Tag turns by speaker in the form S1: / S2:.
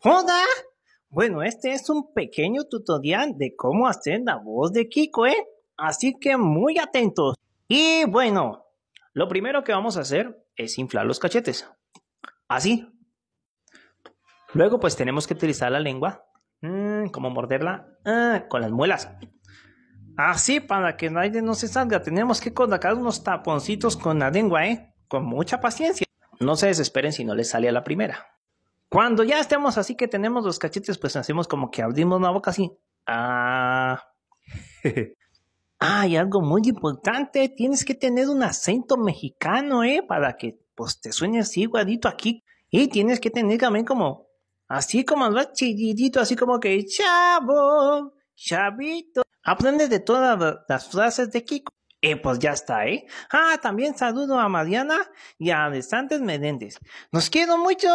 S1: ¡Joda! Bueno, este es un pequeño tutorial de cómo hacer la voz de Kiko, ¿eh? Así que muy atentos. Y bueno, lo primero que vamos a hacer es inflar los cachetes. Así. Luego pues tenemos que utilizar la lengua, mm, como morderla ah, con las muelas. Así para que nadie no se salga, tenemos que colocar unos taponcitos con la lengua, ¿eh? Con mucha paciencia. No se desesperen si no les sale a la primera. Cuando ya estemos así que tenemos los cachetes, pues hacemos como que abrimos la boca así. Ah. Hay algo muy importante. Tienes que tener un acento mexicano, ¿eh? Para que pues te suene así guadito aquí. Y tienes que tener también como, así como hablar chillidito, así como que chavo, chavito. Aprendes de todas las frases de Kiko. eh, pues ya está, ¿eh? Ah, también saludo a Mariana y a Alexander Menéndez. ¡Nos quiero mucho.